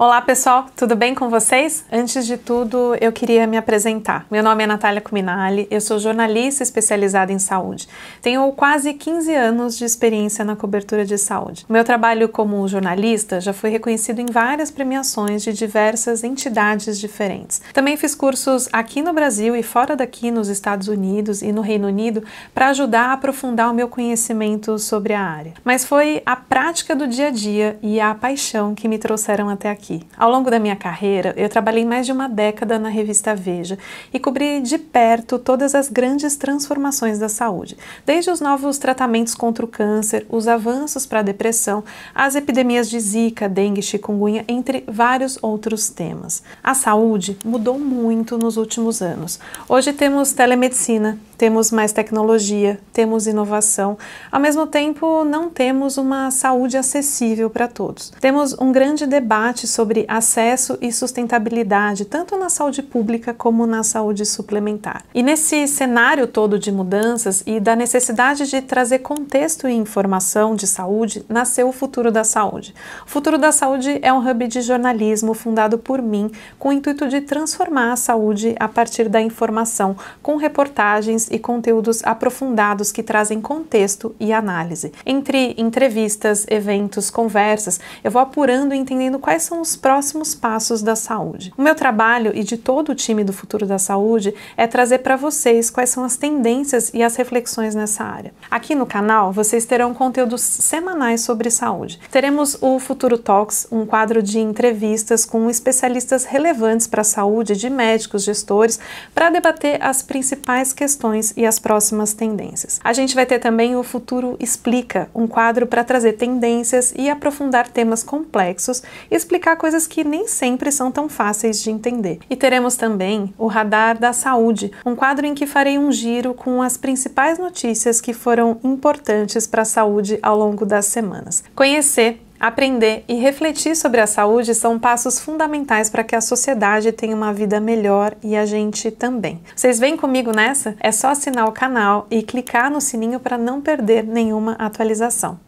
Olá pessoal, tudo bem com vocês? Antes de tudo, eu queria me apresentar. Meu nome é Natália Cuminali, eu sou jornalista especializada em saúde. Tenho quase 15 anos de experiência na cobertura de saúde. Meu trabalho como jornalista já foi reconhecido em várias premiações de diversas entidades diferentes. Também fiz cursos aqui no Brasil e fora daqui nos Estados Unidos e no Reino Unido para ajudar a aprofundar o meu conhecimento sobre a área. Mas foi a prática do dia a dia e a paixão que me trouxeram até aqui aqui. Ao longo da minha carreira, eu trabalhei mais de uma década na revista Veja e cobri de perto todas as grandes transformações da saúde, desde os novos tratamentos contra o câncer, os avanços para a depressão, as epidemias de Zika, dengue, chikungunya, entre vários outros temas. A saúde mudou muito nos últimos anos. Hoje temos telemedicina, temos mais tecnologia, temos inovação. Ao mesmo tempo, não temos uma saúde acessível para todos. Temos um grande debate sobre acesso e sustentabilidade, tanto na saúde pública como na saúde suplementar. E nesse cenário todo de mudanças e da necessidade de trazer contexto e informação de saúde, nasceu o Futuro da Saúde. O Futuro da Saúde é um hub de jornalismo fundado por mim com o intuito de transformar a saúde a partir da informação, com reportagens e conteúdos aprofundados que trazem contexto e análise. Entre entrevistas, eventos, conversas, eu vou apurando e entendendo quais são os próximos passos da saúde. O meu trabalho e de todo o time do Futuro da Saúde é trazer para vocês quais são as tendências e as reflexões nessa área. Aqui no canal vocês terão conteúdos semanais sobre saúde. Teremos o Futuro Talks, um quadro de entrevistas com especialistas relevantes para a saúde, de médicos, gestores, para debater as principais questões e as próximas tendências. A gente vai ter também o Futuro Explica, um quadro para trazer tendências e aprofundar temas complexos e explicar coisas que nem sempre são tão fáceis de entender. E teremos também o Radar da Saúde, um quadro em que farei um giro com as principais notícias que foram importantes para a saúde ao longo das semanas. Conhecer Aprender e refletir sobre a saúde são passos fundamentais para que a sociedade tenha uma vida melhor e a gente também. Vocês vêm comigo nessa? É só assinar o canal e clicar no sininho para não perder nenhuma atualização.